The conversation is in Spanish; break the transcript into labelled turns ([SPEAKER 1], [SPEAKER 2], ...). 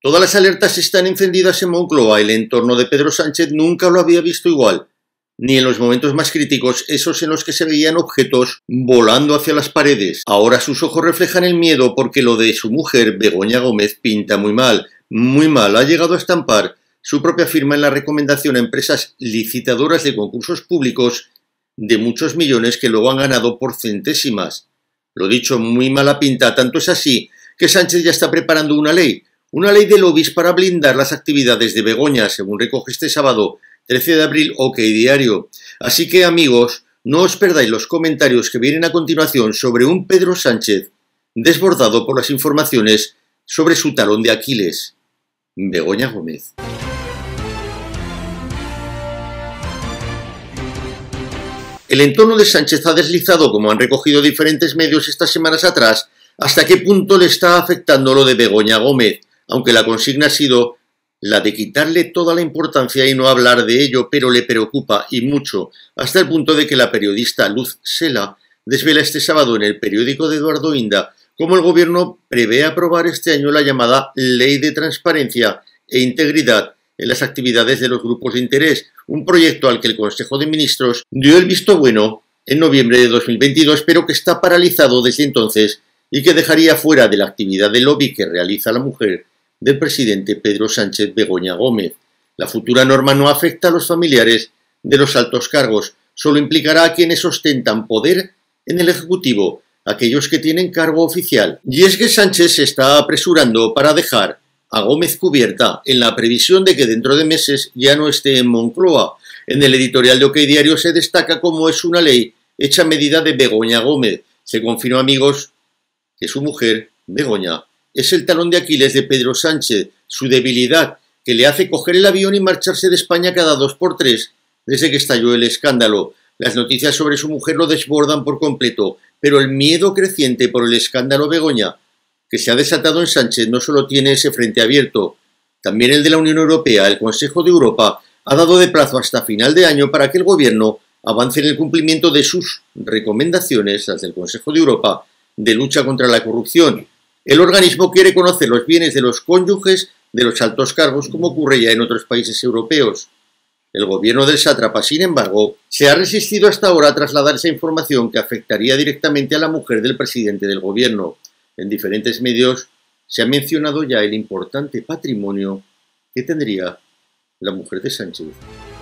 [SPEAKER 1] Todas las alertas están encendidas en Moncloa. El entorno de Pedro Sánchez nunca lo había visto igual. Ni en los momentos más críticos, esos en los que se veían objetos volando hacia las paredes. Ahora sus ojos reflejan el miedo porque lo de su mujer, Begoña Gómez, pinta muy mal. Muy mal. Ha llegado a estampar su propia firma en la recomendación a empresas licitadoras de concursos públicos de muchos millones que luego han ganado por centésimas. Lo dicho, muy mala pinta, tanto es así que Sánchez ya está preparando una ley una ley de lobbies para blindar las actividades de Begoña, según recoge este sábado 13 de abril OK Diario. Así que amigos, no os perdáis los comentarios que vienen a continuación sobre un Pedro Sánchez desbordado por las informaciones sobre su talón de Aquiles. Begoña Gómez. El entorno de Sánchez ha deslizado, como han recogido diferentes medios estas semanas atrás, hasta qué punto le está afectando lo de Begoña Gómez aunque la consigna ha sido la de quitarle toda la importancia y no hablar de ello, pero le preocupa y mucho, hasta el punto de que la periodista Luz Sela desvela este sábado en el periódico de Eduardo Inda cómo el Gobierno prevé aprobar este año la llamada Ley de Transparencia e Integridad en las actividades de los grupos de interés, un proyecto al que el Consejo de Ministros dio el visto bueno en noviembre de 2022, pero que está paralizado desde entonces y que dejaría fuera de la actividad de lobby que realiza la mujer del presidente Pedro Sánchez Begoña Gómez. La futura norma no afecta a los familiares de los altos cargos, solo implicará a quienes ostentan poder en el Ejecutivo, aquellos que tienen cargo oficial. Y es que Sánchez se está apresurando para dejar a Gómez cubierta en la previsión de que dentro de meses ya no esté en Moncloa. En el editorial de OK Diario se destaca cómo es una ley hecha a medida de Begoña Gómez. Se confirma, amigos, que su mujer, Begoña, es el talón de Aquiles de Pedro Sánchez, su debilidad, que le hace coger el avión y marcharse de España cada dos por tres, desde que estalló el escándalo. Las noticias sobre su mujer lo desbordan por completo, pero el miedo creciente por el escándalo Begoña, que se ha desatado en Sánchez, no solo tiene ese frente abierto, también el de la Unión Europea, el Consejo de Europa, ha dado de plazo hasta final de año para que el Gobierno avance en el cumplimiento de sus recomendaciones, las del Consejo de Europa, de lucha contra la corrupción, el organismo quiere conocer los bienes de los cónyuges de los altos cargos, como ocurre ya en otros países europeos. El gobierno del sátrapa, sin embargo, se ha resistido hasta ahora a trasladar esa información que afectaría directamente a la mujer del presidente del gobierno. En diferentes medios se ha mencionado ya el importante patrimonio que tendría la mujer de Sánchez.